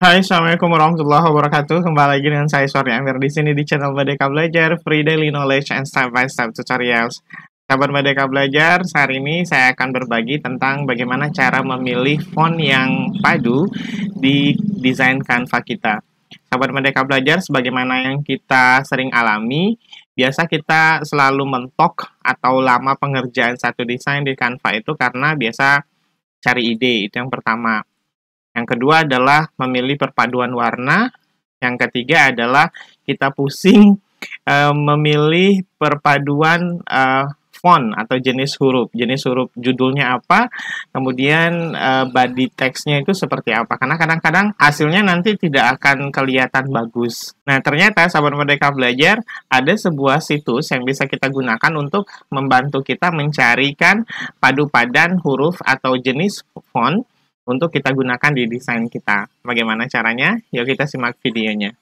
Hai, Assalamualaikum warahmatullahi wabarakatuh. Kembali lagi dengan saya Surya Amir di sini di channel Merdeka Belajar, Free Daily Knowledge and Step by Step Tutorials. Sahabat Merdeka Belajar, hari ini saya akan berbagi tentang bagaimana cara memilih font yang padu di desain Canva kita. Kabar Merdeka Belajar, sebagaimana yang kita sering alami, biasa kita selalu mentok atau lama pengerjaan satu desain di Canva itu karena biasa cari ide, itu yang pertama. Yang kedua adalah memilih perpaduan warna. Yang ketiga adalah kita pusing e, memilih perpaduan e, font atau jenis huruf, jenis huruf judulnya apa, kemudian e, body textnya itu seperti apa. Karena kadang-kadang hasilnya nanti tidak akan kelihatan bagus. Nah ternyata sahabat merdeka belajar ada sebuah situs yang bisa kita gunakan untuk membantu kita mencarikan padu padan huruf atau jenis font untuk kita gunakan di desain kita. Bagaimana caranya? Yuk kita simak videonya.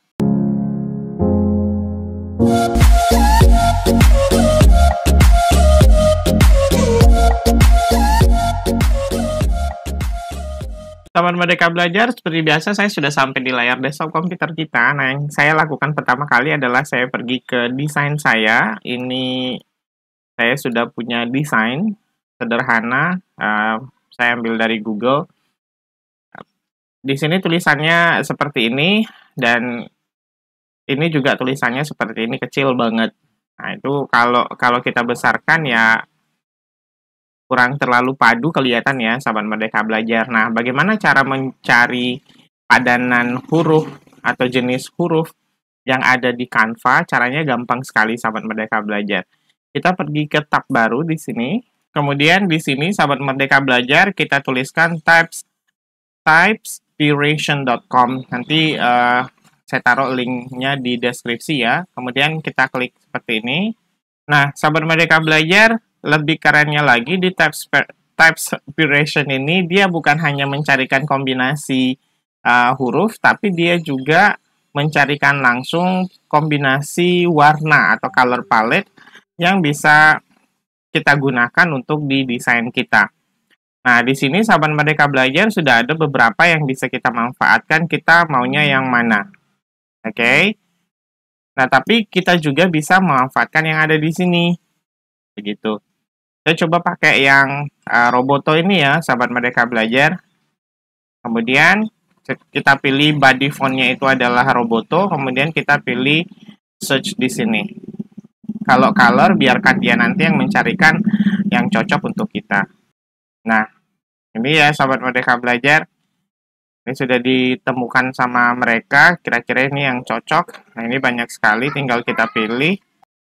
Teman Merdeka Belajar, seperti biasa saya sudah sampai di layar desktop komputer kita. Nah, yang saya lakukan pertama kali adalah saya pergi ke desain saya. Ini saya sudah punya desain sederhana, uh, saya ambil dari Google di sini tulisannya seperti ini dan ini juga tulisannya seperti ini kecil banget. Nah, itu kalau kalau kita besarkan ya kurang terlalu padu kelihatan ya sahabat merdeka belajar. Nah, bagaimana cara mencari padanan huruf atau jenis huruf yang ada di Canva? Caranya gampang sekali sahabat merdeka belajar. Kita pergi ke tab baru di sini. Kemudian di sini sahabat merdeka belajar kita tuliskan types types inspiration.com. Nanti uh, saya taruh linknya di deskripsi ya. Kemudian kita klik seperti ini. Nah, sahabat mereka Belajar, lebih kerennya lagi di Types, types Inspiration ini, dia bukan hanya mencarikan kombinasi uh, huruf, tapi dia juga mencarikan langsung kombinasi warna atau color palette yang bisa kita gunakan untuk di desain kita. Nah, di sini Sahabat Merdeka Belajar sudah ada beberapa yang bisa kita manfaatkan, kita maunya yang mana. Oke. Okay? Nah, tapi kita juga bisa memanfaatkan yang ada di sini. Begitu. Saya coba pakai yang uh, Roboto ini ya, Sahabat Merdeka Belajar. Kemudian kita pilih body font-nya itu adalah Roboto, kemudian kita pilih search di sini. Kalau color, biarkan dia nanti yang mencarikan yang cocok untuk kita. Nah, ini ya sahabat merdeka belajar ini sudah ditemukan sama mereka kira-kira ini yang cocok nah ini banyak sekali tinggal kita pilih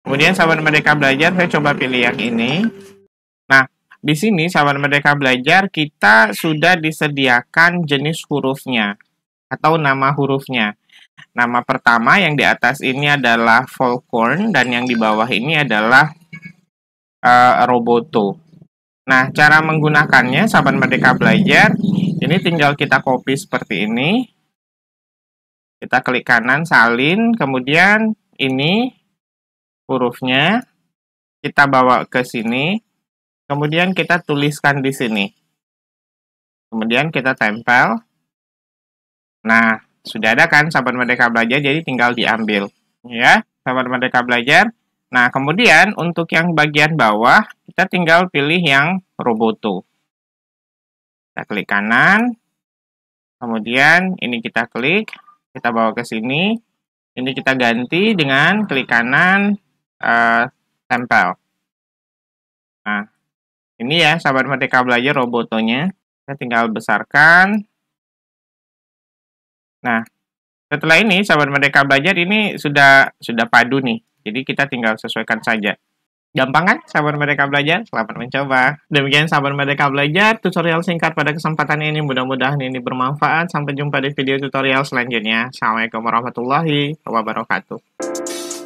kemudian sahabat merdeka belajar saya coba pilih yang ini nah di sini sahabat merdeka belajar kita sudah disediakan jenis hurufnya atau nama hurufnya nama pertama yang di atas ini adalah Volcorn dan yang di bawah ini adalah uh, Roboto Nah, cara menggunakannya, sahabat Merdeka Belajar, ini tinggal kita copy seperti ini. Kita klik kanan, salin, kemudian ini hurufnya, kita bawa ke sini, kemudian kita tuliskan di sini. Kemudian kita tempel. Nah, sudah ada kan sahabat Merdeka Belajar, jadi tinggal diambil. Ya, sahabat Merdeka Belajar, Nah, kemudian untuk yang bagian bawah, kita tinggal pilih yang Roboto. Kita klik kanan, kemudian ini kita klik, kita bawa ke sini. Ini kita ganti dengan klik kanan, uh, tempel. Nah, ini ya sahabat Merdeka Belajar Robotonya. Kita tinggal besarkan. Nah, setelah ini sahabat Merdeka Belajar ini sudah sudah padu nih jadi kita tinggal sesuaikan saja. Gampang kan Sabar mereka belajar? Selamat mencoba. Demikian sabar mereka belajar, tutorial singkat pada kesempatan ini mudah-mudahan ini bermanfaat. Sampai jumpa di video tutorial selanjutnya. Assalamualaikum warahmatullahi wabarakatuh.